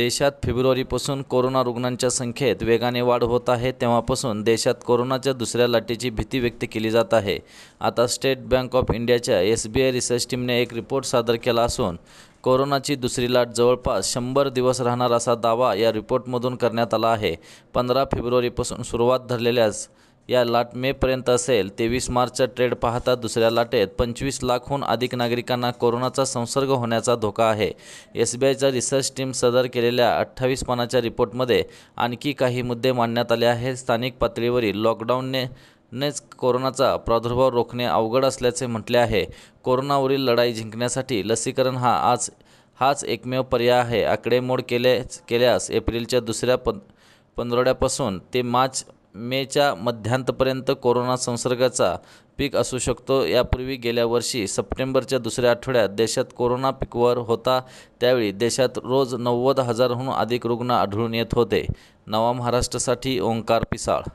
देशात फेब्रुवारीपासून कोरोना रुग्णांच्या संख्येत वेगाने वाढ होत आहे तेव्हापासून देशात कोरोनाच्या दुसऱ्या लाटेची भीती व्यक्त केली जात आहे आता स्टेट बँक ऑफ इंडियाच्या एस बी आय रिसर्च टीमने एक रिपोर्ट सादर केला असून कोरोनाची दुसरी लाट जवळपास शंभर दिवस राहणार असा दावा या रिपोर्टमधून करण्यात आला आहे पंधरा फेब्रुवारीपासून सुरुवात धरलेल्याच या लाट मेपर्यंत असेल तेवीस मार्चचा ट्रेड पाहता दुसऱ्या लाटेत पंचवीस लाखहून अधिक नागरिकांना कोरोनाचा संसर्ग होण्याचा धोका आहे एस बी आयच्या रिसर्च टीम सदर केलेल्या अठ्ठावीस पानाच्या रिपोर्टमध्ये आणखी काही मुद्दे मांडण्यात आले आहेत स्थानिक पातळीवरील लॉकडाऊनने नेच कोरोनाचा प्रादुर्भाव रोखणे अवघड असल्याचे म्हटले आहे कोरोनावरील लढाई जिंकण्यासाठी लसीकरण हा आज हाच एकमेव पर्याय आहे आकडेमोड केलेच केल्यास एप्रिलच्या दुसऱ्या पं पंधरवड्यापासून ते मार्च मेच्या मध्यांतपर्यंत कोरोना संसर्गाचा पीक असू शकतो यापूर्वी गेल्या वर्षी सप्टेंबरच्या दुसऱ्या आठवड्यात देशात कोरोना पिकवर होता त्यावेळी देशात रोज नव्वद हजारहून अधिक रुग्ण आढळून येत होते नवा महाराष्ट्रासाठी ओंकार पिसाळ